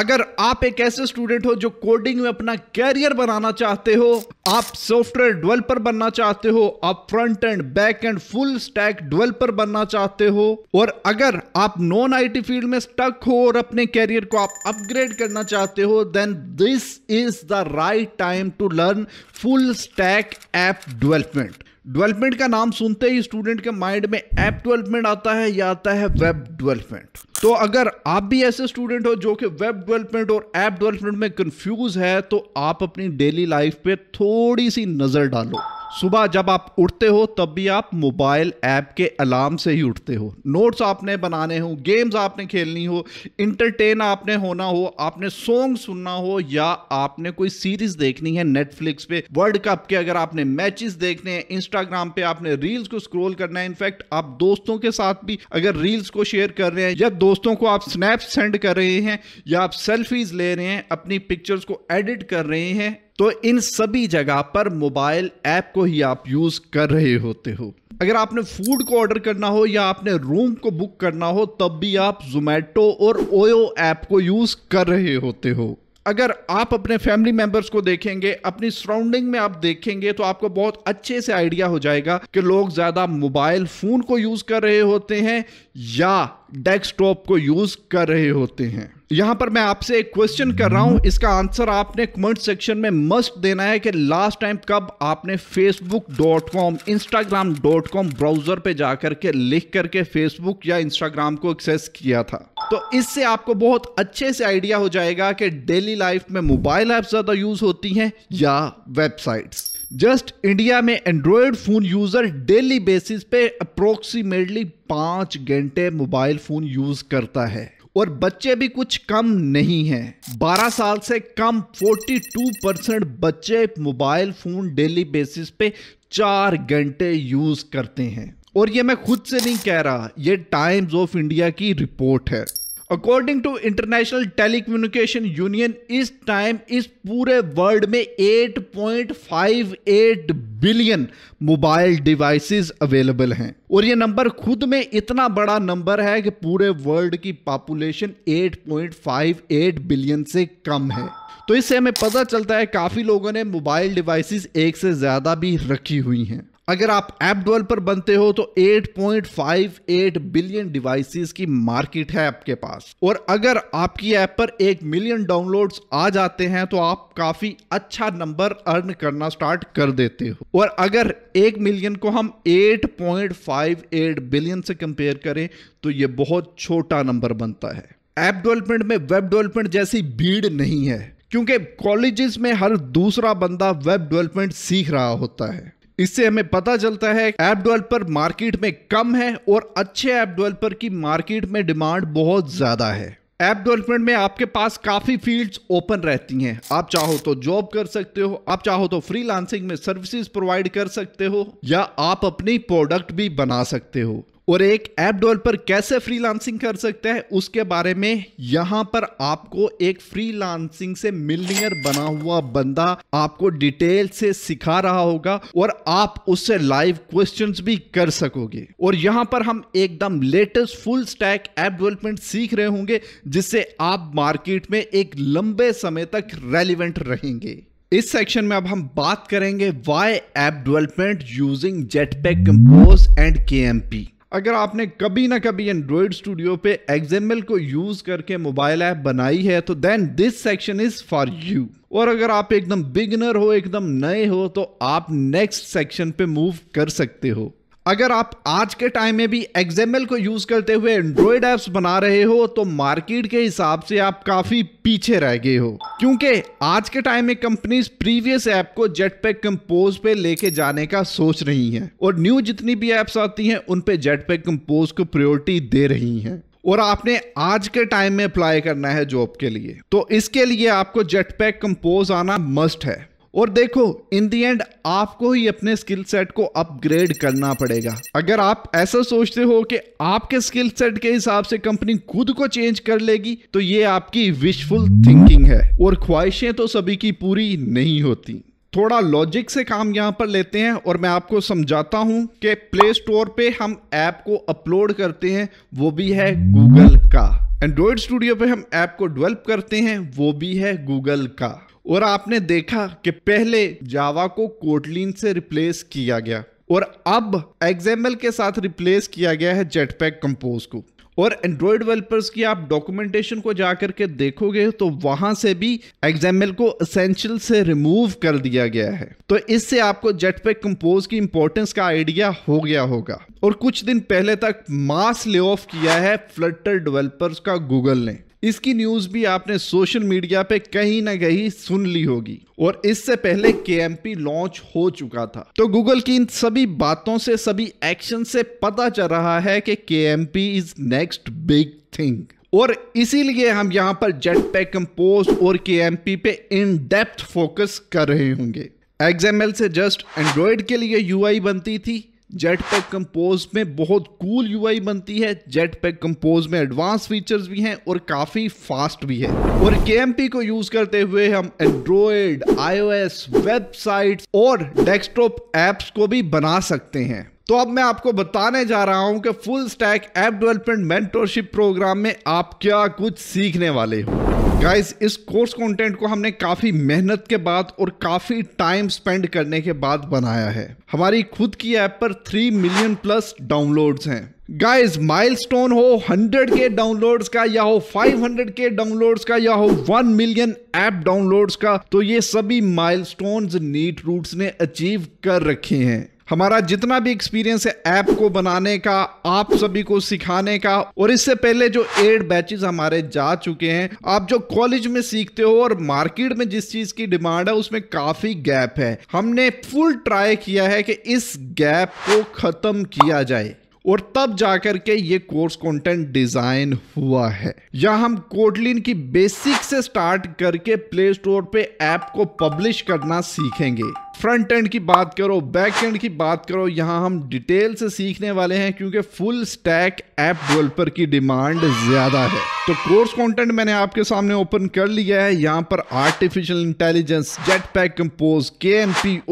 अगर आप एक ऐसे स्टूडेंट हो जो कोडिंग में अपना कैरियर बनाना चाहते हो आप सॉफ्टवेयर डेवलपर बनना चाहते हो आप front end back end full stack developer बनना चाहते हो और अगर आप नॉन आईटी फील्ड में स्टक हो और अपने कैरियर को आप अपग्रेड करना चाहते हो then this is the right time to learn full stack app development development का नाम सुनते ही स्टूडेंट के माइंड में ऐप डेवलपमेंट आता है या आता है वेब डेवलपमेंट तो अगर आप भी ऐसे स्टूडेंट हो जो कि वेब डेवलपमेंट और ऐप डेवलपमेंट में कंफ्यूज है तो आप अपनी डेली लाइफ पे थोड़ी सी नज़र डालो सुबह जब आप उठते हो तब भी आप मोबाइल ऐप के अलार्म से ही उठते हो नोट्स आपने बनाने हो गेम्स आपने खेलनी हो इंटरटेन आपने होना हो आपने सॉन्ग सुनना हो या आपने कोई सीरीज देखनी है नेटफ्लिक्स पे वर्ल्ड कप के अगर आपने मैचेस देखने हैं इंस्टाग्राम पे आपने रील्स को स्क्रॉल करना है इनफैक्ट आप दोस्तों के साथ भी अगर रील्स को शेयर कर रहे हैं या दोस्तों को आप स्नैप सेंड कर रहे हैं या आप सेल्फीज ले रहे हैं अपनी पिक्चर्स को एडिट कर रहे हैं तो इन सभी जगह पर मोबाइल ऐप को ही आप यूज कर रहे होते हो अगर आपने फूड को ऑर्डर करना हो या आपने रूम को बुक करना हो तब भी आप जोमेटो और ओयो ऐप को यूज कर रहे होते हो अगर आप अपने फैमिली मेंबर्स को देखेंगे अपनी सराउंडिंग में आप देखेंगे तो आपको बहुत अच्छे से आइडिया हो जाएगा कि लोग ज़्यादा मोबाइल फ़ोन को यूज़ कर रहे होते हैं या डेस्कटॉप को यूज़ कर रहे होते हैं यहाँ पर मैं आपसे एक क्वेश्चन कर रहा हूँ इसका आंसर आपने कमेंट सेक्शन में मस्ट देना है कि लास्ट टाइम कब आपने Facebook dot com Instagram dot com browser पर जाकर के लिख करके फेसबुक या इंस्टाग्राम को एक्सेस किया था तो इससे आपको बहुत अच्छे से आइडिया हो जाएगा कि डेली लाइफ में मोबाइल ऐप ज़्यादा यूज़ होती हैं या वेबसाइट्स जस्ट इंडिया में Android phone user daily basis पे अप्रोक्सीमेटली पांच घंटे मोबाइल फ़ोन यूज़ करता है और बच्चे भी कुछ कम नहीं हैं 12 साल से कम 42 परसेंट बच्चे मोबाइल फ़ोन डेली बेसिस पे चार घंटे यूज़ करते हैं और ये मैं खुद से नहीं कह रहा ये टाइम्स ऑफ इंडिया की रिपोर्ट है according to International Telecommunication Union इस टाइम इस पूरे वर्ल्ड में 8.58 बिलियन मोबाइल डिवाइसेस अवेलेबल हैं और ये नंबर खुद में इतना बड़ा नंबर है कि पूरे वर्ल्ड की पॉपुलेशन 8.58 बिलियन से कम है तो इससे हमें पता चलता है काफ़ी लोगों ने मोबाइल डिवाइसेस एक से ज़्यादा भी रखी हुई हैं अगर आप ऐप डेवलपर बनते हो तो 8.58 बिलियन डिवाइसेस की मार्केट है आपके पास और अगर आपकी ऐप पर एक मिलियन डाउनलोड्स आ जाते हैं तो आप काफी अच्छा नंबर अर्न करना स्टार्ट कर देते हो और अगर एक मिलियन को हम 8.58 बिलियन से कंपेयर करें तो ये बहुत छोटा नंबर बनता है ऐप डेवलपमेंट में वेब डेवलपमेंट जैसी भीड़ नहीं है क्योंकि कॉलेजेस में हर दूसरा बंदा वेब डेवलपमेंट सीख रहा होता है इससे हमें पता चलता है ऐप डेवलपर मार्केट में कम है और अच्छे ऐप डेवलपर की मार्केट में डिमांड बहुत ज़्यादा है ऐप डेवलपमेंट में आपके पास काफ़ी फील्ड्स ओपन रहती हैं आप चाहो तो जॉब कर सकते हो आप चाहो तो फ्रीलांसिंग में सर्विसेज प्रोवाइड कर सकते हो या आप अपनी प्रोडक्ट भी बना सकते हो और एक ऐप डेवलपर कैसे फ्रीलांसिंग कर सकते हैं उसके बारे में यहां पर आपको एक फ्रीलांसिंग से मिलनियर बना हुआ बंदा आपको डिटेल से सिखा रहा होगा और आप उससे लाइव क्वेश्चंस भी कर सकोगे और यहां पर हम एकदम latest full stack app development सीख रहे होंगे जिससे आप मार्केट में एक लंबे समय तक रेलिवेंट रहेंगे इस सेक्शन में अब हम बात करेंगे why app development using Jetpack Compose and K M P अगर आपने कभी ना कभी एंड्रॉयड स्टूडियो पे एग्जाम्बल को यूज़ करके मोबाइल ऐप बनाई है तो then this section is for you और अगर आप एकदम बिगनर हो एकदम नए हो तो आप नेक्स्ट सेक्शन पे मूव कर सकते हो अगर आप आज के टाइम में भी एक्सएमएल को यूज करते हुए एंड्रॉयड एप्स बना रहे हो तो मार्केट के हिसाब से आप काफी पीछे रह गए हो क्योंकि आज के टाइम में कंपनीज प्रीवियस ऐप को जेट पैक कंपोज पे लेके जाने का सोच रही हैं और न्यू जितनी भी एप्स आती हैं उन पे पैक कंपोज को प्रायोरिटी दे रही हैं और आपने आज के टाइम में अप्लाई करना है जॉब के लिए तो इसके लिए आपको जेट पैक कंपोज आना मस्ट है और देखो इन दी एंड आपको ही अपने स्किल सेट को अपग्रेड करना पड़ेगा अगर आप ऐसा सोचते हो कि आपके स्किल सेट के हिसाब से कंपनी खुद को चेंज कर लेगी तो ये आपकी विशफुल थिंकिंग है और ख्वाहिशें तो सभी की पूरी नहीं होती थोड़ा लॉजिक से काम यहाँ पर लेते हैं और मैं आपको समझाता हूँ कि प्ले स्टोर पे हम ऐप को अपलोड करते हैं वो भी है गूगल का एंड्रॉयड स्टूडियो पे हम ऐप को डेवलप करते हैं वो भी है गूगल का और आपने देखा कि पहले जावा को कोटलिन से रिप्लेस किया गया और अब एग्जाम्पल के साथ रिप्लेस किया गया है जेटपैक कंपोज को और एंड्रॉयड डेवलपर्स की आप डॉक्यूमेंटेशन को जाकर के देखोगे तो वहां से भी एग्जाम्पल को असेंशियल से रिमूव कर दिया गया है तो इससे आपको जेटपैक कंपोज की इंपॉर्टेंस का आइडिया हो गया होगा और कुछ दिन पहले तक मास ले ऑफ किया है फ्लटर डेवलपर्स का गूगल ने इसकी न्यूज भी आपने सोशल मीडिया पे कहीं ना कहीं सुन ली होगी और इससे पहले के लॉन्च हो चुका था तो गूगल की इन सभी बातों से सभी एक्शन से पता चल रहा है कि के इज नेक्स्ट बिग थिंग और इसीलिए हम यहाँ पर जेट पे कंपोज और के पे इन डेप्थ फोकस कर रहे होंगे एक्सएमएल से जस्ट एंड्रॉयड के लिए यूआई बनती थी जेट पैक कंपोज में बहुत कूल यूआई बनती है जेट पैक कंपोज में एडवांस फीचर्स भी हैं और काफ़ी फास्ट भी है और के को यूज़ करते हुए हम एंड्रॉयड आईओएस वेबसाइट्स और डेस्कटॉप एप्स को भी बना सकते हैं तो अब मैं आपको बताने जा रहा हूं कि full stack app development mentorship program में आप क्या कुछ सीखने वाले हो गाइस इस कोर्स कंटेंट को हमने काफ़ी मेहनत के बाद और काफ़ी टाइम स्पेंड करने के बाद बनाया है हमारी खुद की ऐप पर थ्री मिलियन प्लस डाउनलोड्स हैं गाइस माइलस्टोन हो 100 के डाउनलोड्स का या हो 500 के डाउनलोड्स का या हो 1 मिलियन ऐप डाउनलोड्स का तो ये सभी माइलस्टोन्स नीट रूट्स ने अचीव कर रखे हैं हमारा जितना भी एक्सपीरियंस है ऐप को बनाने का आप सभी को सिखाने का और इससे पहले जो एड बैचेस हमारे जा चुके हैं आप जो कॉलेज में सीखते हो और मार्केट में जिस चीज की डिमांड है उसमें काफी गैप है हमने फुल ट्राई किया है कि इस गैप को खत्म किया जाए और तब जाकर के ये कोर्स कंटेंट डिजाइन हुआ है या हम कोडलिन की बेसिक से स्टार्ट करके प्ले स्टोर पे ऐप को पब्लिश करना सीखेंगे फ्रंट एंड की बात करो बैक एंड की बात करो यहाँ हम डिटेल से सीखने वाले हैं क्योंकि फुल स्टैक ऐप डेवलपर की डिमांड ज़्यादा है तो कोर्स कंटेंट मैंने आपके सामने ओपन कर लिया है यहाँ पर artificial intelligence Jetpack Compose के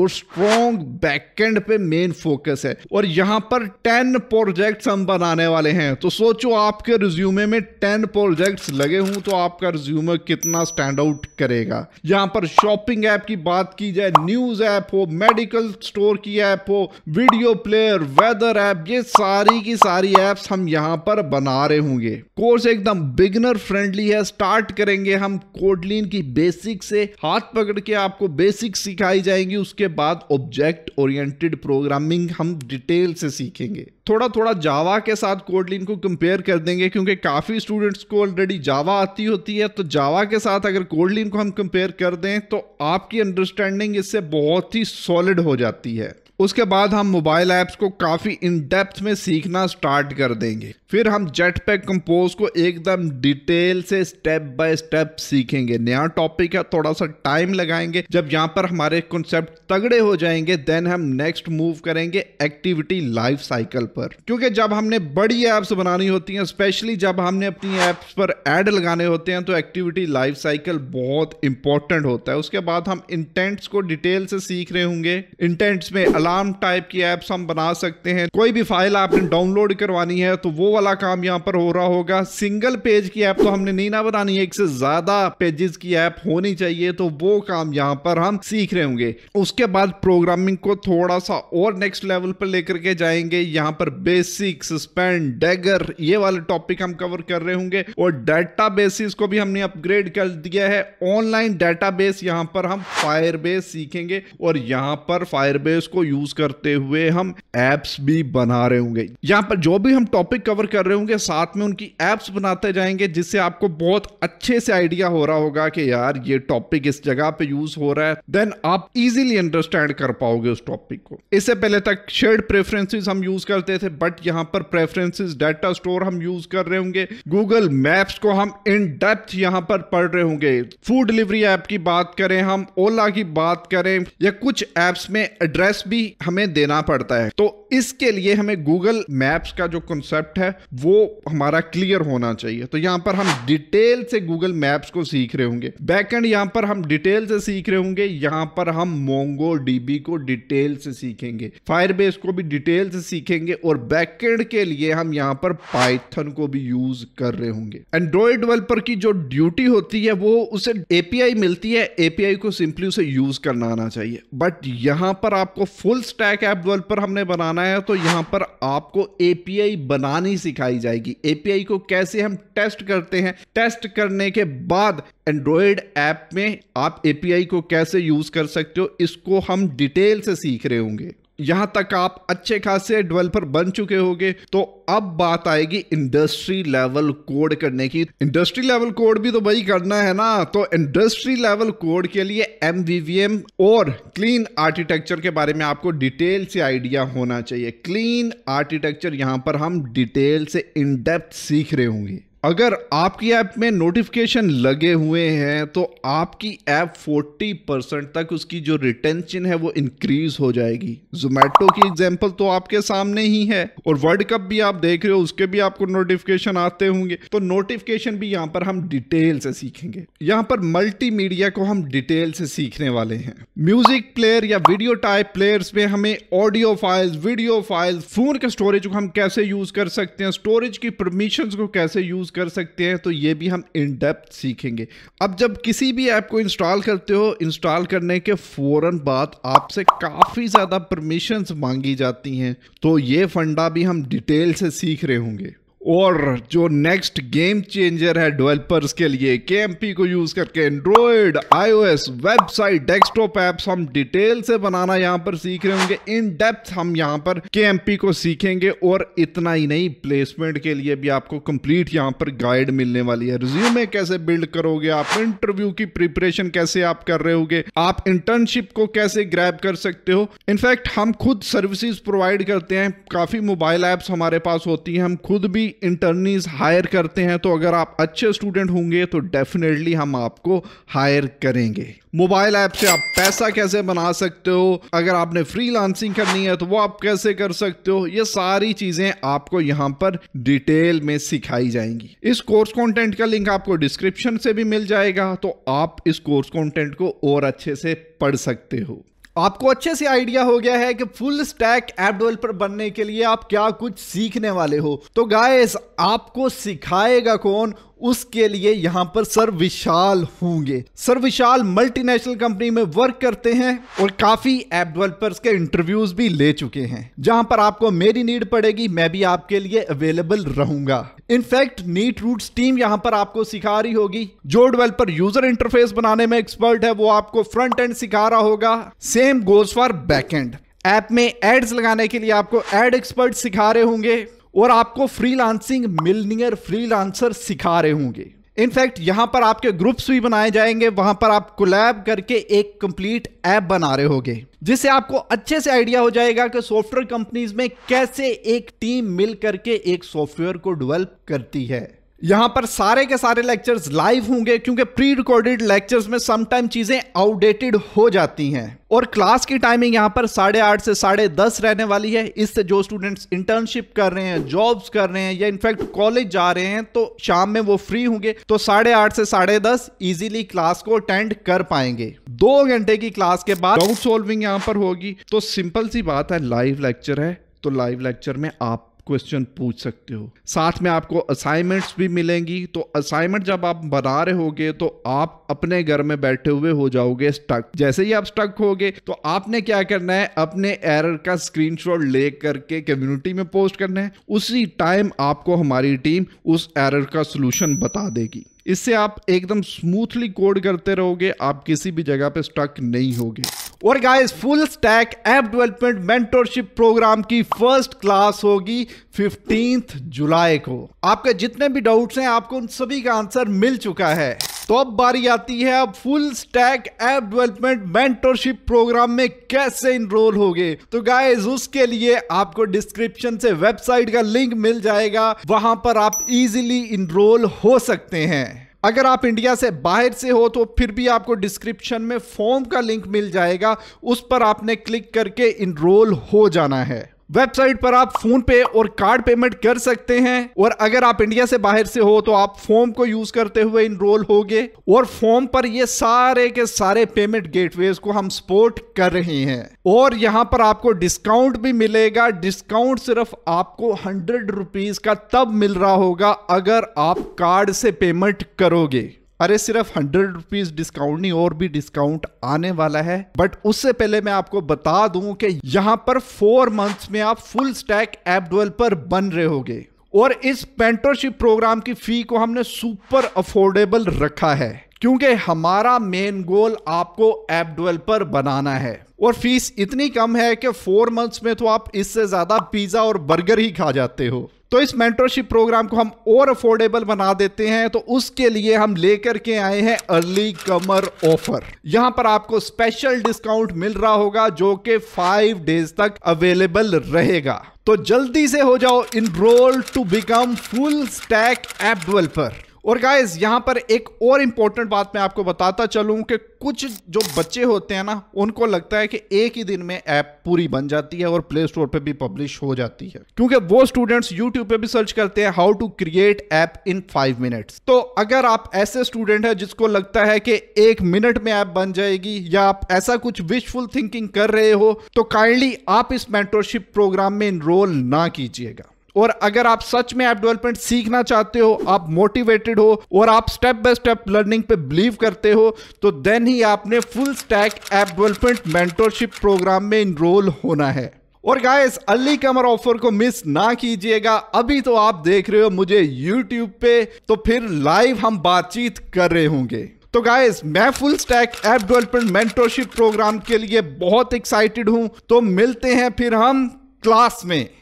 और स्ट्रॉन्ग बैक एंड पे मेन फोकस है और यहाँ पर टेन प्रोजेक्ट हम बनाने वाले हैं तो सोचो आपके रिज्यूमे में टेन प्रोजेक्ट लगे हूं तो आपका रिज्यूमे कितना स्टैंड आउट करेगा यहाँ पर शॉपिंग ऐप की बात की जाए न्यूज ऐप ऐप हो मेडिकल स्टोर की ऐप हो वीडियो प्लेयर वेदर ऐप ये सारी की सारी ऐप्स हम यहाँ पर बना रहे होंगे कोर्स एकदम बिगनर फ्रेंडली है स्टार्ट करेंगे हम कोडलिन की बेसिक से हाथ पकड़ के आपको बेसिक सिखाई जाएंगी उसके बाद ऑब्जेक्ट ओरिएंटेड प्रोग्रामिंग हम डिटेल से सीखेंगे थोड़ा थोड़ा जावा के साथ कोडलिन को कंपेयर कर देंगे क्योंकि काफ़ी स्टूडेंट्स को ऑलरेडी जावा आती होती है तो जावा के साथ अगर कोडलिन को हम कंपेयर कर दें तो आपकी अंडरस्टैंडिंग इससे बहुत ही सॉलिड हो जाती है उसके बाद हम मोबाइल ऐप्स को काफ़ी इन डेप्थ में सीखना स्टार्ट कर देंगे फिर हम जेट पैक कंपोज को एकदम डिटेल से स्टेप बाय स्टेप सीखेंगे नया टॉपिक है थोड़ा सा टाइम लगाएंगे जब यहाँ पर हमारे कॉन्सेप्ट तगड़े हो जाएंगे देन हम नेक्स्ट मूव करेंगे एक्टिविटी लाइफ साइकिल पर क्योंकि जब हमने बड़ी ऐप्स बनानी होती हैं स्पेशली जब हमने अपनी ऐप्स पर एड लगाने होते हैं तो एक्टिविटी लाइफ साइकिल बहुत इंपॉर्टेंट होता है उसके बाद हम इंटेंट्स को डिटेल से सीख रहे होंगे इंटेंट्स में अलार्म टाइप की एप्स हम बना सकते हैं कोई भी फाइल आपने डाउनलोड करवानी है तो वो वाला काम यहाँ पर हो रहा होगा सिंगल पेज की ऐप तो हमने नहीं ना बनानी है एक से ज्यादा पेजेस की ऐप होनी चाहिए तो वो काम यहाँ पर हम सीख रहे होंगे उसके बाद प्रोग्रामिंग को थोड़ा सा और नेक्स्ट लेवल पर लेकर के जाएंगे यहाँ पर बेसिक सस्पेंड डेगर ये वाले टॉपिक हम कवर कर रहे होंगे और डाटा को भी हमने अपग्रेड कर दिया है ऑनलाइन डाटा बेस यहाँ पर हम फायर सीखेंगे और यहाँ पर फायर को यूज यूज करते हुए हम एप्स भी बना रहे होंगे यहाँ पर जो भी हम टॉपिक कवर कर रहे होंगे साथ में उनकी एप्स बनाते जाएंगे जिससे आपको बहुत अच्छे से आइडिया हो रहा होगा कि यार ये टॉपिक इस जगह पे यूज हो रहा है देन आप इजिली अंडरस्टैंड कर पाओगे उस टॉपिक को इससे पहले तक शेयर प्रेफरेंसेस हम यूज करते थे बट यहाँ पर प्रेफरेंसेज डाटा स्टोर हम यूज कर रहे होंगे गूगल मैप्स को हम इन डेप्थ यहाँ पर पढ़ रहे होंगे फूड डिलीवरी ऐप की बात करें हम ओला की बात करें या कुछ एप्स में एड्रेस भी हमें देना पड़ता है तो इसके लिए हमें गूगल मैप्स का जो कॉन्सेप्ट है वो हमारा क्लियर होना चाहिए तो यहाँ पर हम डिटेल से गूगल मैप्स को सीख रहे होंगे बैकएंड यहाँ पर हम डिटेल से सीख रहे होंगे यहाँ पर हम मोंगो डीबी को डिटेल से सीखेंगे फायरबेस को भी डिटेल से सीखेंगे और बैकएंड के लिए हम यहाँ पर पाइथन को भी यूज कर रहे होंगे एंड्रॉयड डेवलपर की जो ड्यूटी होती है वो उसे एपीआई मिलती है एपीआई को सिंपली उसे यूज करना आना चाहिए बट यहाँ पर आपको फुल स्टैक एप डेवलपर हमने बनाना बनाया तो यहाँ पर आपको एपीआई बनानी सिखाई जाएगी एपीआई को कैसे हम टेस्ट करते हैं टेस्ट करने के बाद एंड्रॉयड ऐप में आप एपीआई को कैसे यूज कर सकते हो इसको हम डिटेल से सीख रहे होंगे यहां तक आप अच्छे खासे डेवलपर बन चुके होंगे तो अब बात आएगी इंडस्ट्री लेवल कोड करने की इंडस्ट्री लेवल कोड भी तो वही करना है ना तो इंडस्ट्री लेवल कोड के लिए एम और क्लीन आर्किटेक्चर के बारे में आपको डिटेल से आइडिया होना चाहिए क्लीन आर्किटेक्चर यहां पर हम डिटेल से इनडेप्थ सीख रहे होंगे अगर आपकी ऐप में नोटिफिकेशन लगे हुए हैं तो आपकी ऐप 40 परसेंट तक उसकी जो रिटेंशन है वो इंक्रीज हो जाएगी जोमेटो की एग्जांपल तो आपके सामने ही है और वर्ल्ड कप भी आप देख रहे हो उसके भी आपको नोटिफिकेशन आते होंगे तो नोटिफिकेशन भी यहाँ पर हम डिटेल से सीखेंगे यहाँ पर मल्टी को हम डिटेल से सीखने वाले हैं म्यूजिक प्लेयर या वीडियो टाइप प्लेयर्स में हमें audio files video files phone के स्टोरेज को हम कैसे यूज कर सकते हैं स्टोरेज की परमिशन को कैसे यूज कर सकते हैं तो ये भी हम इन डेप्थ सीखेंगे अब जब किसी भी ऐप को इंस्टॉल करते हो इंस्टॉल करने के फौरन बाद आपसे काफ़ी ज़्यादा परमिशंस मांगी जाती हैं तो ये फंडा भी हम डिटेल से सीख रहे होंगे और जो नेक्स्ट गेम चेंजर है डेवलपर्स के लिए के को यूज करके Android iOS website desktop apps हम डिटेल से बनाना यहाँ पर सीख रहे होंगे इन डेप्थ हम यहाँ पर के को सीखेंगे और इतना ही नहीं प्लेसमेंट के लिए भी आपको कंप्लीट यहाँ पर गाइड मिलने वाली है रिज्यूमे कैसे बिल्ड करोगे आप इंटरव्यू की प्रिपरेशन कैसे आप कर रहे होगे आप इंटर्नशिप को कैसे ग्रैप कर सकते हो इनफैक्ट हम खुद सर्विसेज प्रोवाइड करते हैं काफी मोबाइल एप्स हमारे पास होती हैं हम खुद भी इंटर्नीज हायर करते हैं तो अगर आप अच्छे स्टूडेंट होंगे तो डेफिनेटली हम आपको हायर करेंगे मोबाइल ऐप से आप पैसा कैसे बना सकते हो अगर आपने फ्रीलांसिंग करनी है तो वो आप कैसे कर सकते हो ये सारी चीजें आपको यहाँ पर डिटेल में सिखाई जाएंगी इस कोर्स कंटेंट का लिंक आपको डिस्क्रिप्शन से भी मिल जाएगा तो आप इस कोर्स कंटेंट को और अच्छे से पढ़ सकते हो आपको अच्छे से आइडिया हो गया है कि फुल स्टैक ऐप डेवलपर बनने के लिए आप क्या कुछ सीखने वाले हो तो गाइस आपको सिखाएगा कौन उसके लिए यहाँ पर सर विशाल होंगे सर विशाल मल्टीनेशनल कंपनी में वर्क करते हैं और काफी एप डेवलपर्स के इंटरव्यूज भी ले चुके हैं जहां पर आपको मेरी नीड पड़ेगी मैं भी आपके लिए अवेलेबल रहूंगा इनफैक्ट नीट रूट टीम यहाँ पर आपको सिखा रही होगी जो डेवलपर यूजर इंटरफेस बनाने में एक्सपर्ट है वो आपको फ्रंट एंड सिखा रहा होगा same goes for back end app में एड्स लगाने के लिए आपको एड एक्सपर्ट सिखा रहे होंगे और आपको फ्रीलांसिंग मिलनियर फ्रीलांसर सिखा रहे होंगे इनफैक्ट यहां पर आपके ग्रुप्स भी बनाए जाएंगे वहां पर आप कोलैब करके एक कंप्लीट ऐप बना रहे होगे जिससे आपको अच्छे से आइडिया हो जाएगा कि सॉफ्टवेयर कंपनीज में कैसे एक टीम मिल करके एक सॉफ्टवेयर को डेवलप करती है यहाँ पर सारे के सारे लेक्चर्स लाइव होंगे क्योंकि प्री रिकॉर्डेड लेक्चर्स में समटाइम चीज़ें आउटडेटेड हो जाती हैं और क्लास की टाइमिंग यहाँ पर साढ़े आठ से साढ़े दस रहने वाली है इससे जो स्टूडेंट्स इंटर्नशिप कर रहे हैं जॉब्स कर रहे हैं या इनफैक्ट कॉलेज जा रहे हैं तो शाम में वो फ्री होंगे तो साढ़े आठ से साढ़े दस इजिली क्लास को अटेंड कर पाएंगे दो घंटे की क्लास के बाद डाउट सॉल्विंग यहां पर होगी तो सिंपल सी बात है लाइव लेक्चर है तो लाइव लेक्चर में आप क्वेश्चन पूछ सकते हो साथ में आपको असाइनमेंट्स भी मिलेंगी तो असाइनमेंट जब आप बना रहे होगे तो आप अपने घर में बैठे हुए हो जाओगे स्टक जैसे ही आप स्टक होगे तो आपने क्या करना है अपने एरर का स्क्रीनशॉट ले करके कम्युनिटी में पोस्ट करना है उसी टाइम आपको हमारी टीम उस एरर का सोल्यूशन बता देगी इससे आप एकदम स्मूथली कोड करते रहोगे आप किसी भी जगह पे स्टक नहीं होगे और guys full stack app development mentorship program की फर्स्ट क्लास होगी 15 जुलाई को आपके जितने भी डाउट्स हैं आपको उन सभी का आंसर मिल चुका है तो अब बारी आती है अब full stack app development mentorship program में कैसे इनरोल होगे तो गाइस उसके लिए आपको डिस्क्रिप्शन से वेबसाइट का लिंक मिल जाएगा वहां पर आप इजीली इनरोल हो सकते हैं अगर आप इंडिया से बाहर से हो तो फिर भी आपको डिस्क्रिप्शन में फॉर्म का लिंक मिल जाएगा उस पर आपने क्लिक करके इनरोल हो जाना है वेबसाइट पर आप फोन पे और कार्ड पेमेंट कर सकते हैं और अगर आप इंडिया से बाहर से हो तो आप फॉर्म को यूज करते हुए इनरोल होगे और फॉर्म पर ये सारे के सारे पेमेंट गेटवेज को हम सपोर्ट कर रहे हैं और यहाँ पर आपको डिस्काउंट भी मिलेगा डिस्काउंट सिर्फ आपको हंड्रेड रुपीज का तब मिल रहा होगा अगर आप कार्ड से पेमेंट करोगे अरे सिर्फ हंड्रेड रुपीज डिस्काउंट नहीं और भी डिस्काउंट आने वाला है बट उससे पहले मैं आपको बता दूं कि यहां पर फोर मंथ्स में आप फुल स्टैक एप डेवलपर बन रहे होगे और इस पेंटरशिप प्रोग्राम की फी को हमने सुपर अफोर्डेबल रखा है क्योंकि हमारा मेन गोल आपको एप डेवलपर बनाना है और फीस इतनी कम है कि फोर मंथ्स में तो आप इससे ज्यादा पिज्जा और बर्गर ही खा जाते हो तो इस मेंटरशिप प्रोग्राम को हम और अफोर्डेबल बना देते हैं तो उसके लिए हम लेकर के आए हैं अर्ली कमर ऑफर यहां पर आपको स्पेशल डिस्काउंट मिल रहा होगा जो कि फाइव डेज तक अवेलेबल रहेगा तो जल्दी से हो जाओ enroll to become full stack app developer और गाइज यहाँ पर एक और इंपॉर्टेंट बात मैं आपको बताता चलूं कि कुछ जो बच्चे होते हैं ना उनको लगता है कि एक ही दिन में ऐप पूरी बन जाती है और प्ले स्टोर पर भी पब्लिश हो जाती है क्योंकि वो स्टूडेंट्स यूट्यूब पे भी सर्च करते हैं how to create app in five minutes तो अगर आप ऐसे स्टूडेंट हैं जिसको लगता है कि एक मिनट में ऐप बन जाएगी या आप ऐसा कुछ विशफुल थिंकिंग कर रहे हो तो काइंडली आप इस मेंटरशिप प्रोग्राम में इनरोल ना कीजिएगा और अगर आप सच में ऐप डेवलपमेंट सीखना चाहते हो आप मोटिवेटेड हो और आप स्टेप बाय स्टेप लर्निंग पे बिलीव करते हो तो देन ही आपने full stack app development mentorship program में इनरोल होना है और गाइस अली कमर ऑफर को मिस ना कीजिएगा अभी तो आप देख रहे हो मुझे यूट्यूब पे तो फिर लाइव हम बातचीत कर रहे होंगे तो गाइस मैं full stack app development mentorship program के लिए बहुत एक्साइटेड हूं तो मिलते हैं फिर हम क्लास में